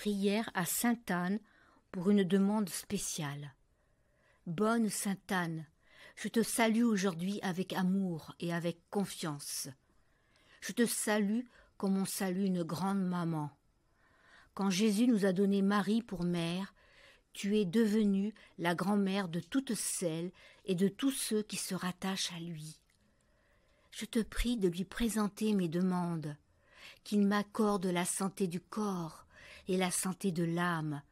prière à Sainte Anne pour une demande spéciale. Bonne Sainte Anne, je te salue aujourd'hui avec amour et avec confiance. Je te salue comme on salue une grande maman. Quand Jésus nous a donné Marie pour mère, tu es devenue la grand-mère de toutes celles et de tous ceux qui se rattachent à lui. Je te prie de lui présenter mes demandes, qu'il m'accorde la santé du corps, et la santé de l'âme,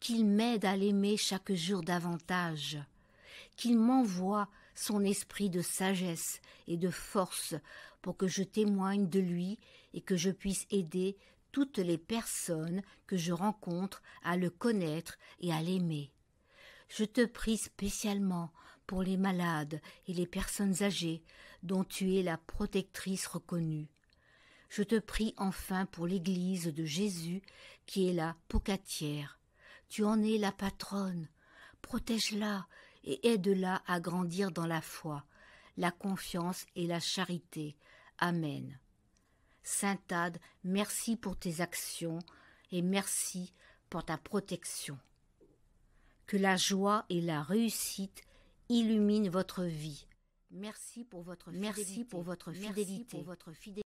qu'il m'aide à l'aimer chaque jour davantage, qu'il m'envoie son esprit de sagesse et de force pour que je témoigne de lui et que je puisse aider toutes les personnes que je rencontre à le connaître et à l'aimer. Je te prie spécialement pour les malades et les personnes âgées dont tu es la protectrice reconnue. Je te prie enfin pour l'Église de Jésus qui est la pocatière. Tu en es la patronne. Protège-la et aide-la à grandir dans la foi, la confiance et la charité. Amen. Saint ade merci pour tes actions et merci pour ta protection. Que la joie et la réussite illuminent votre vie. Merci pour votre fidélité. Merci pour votre fidélité.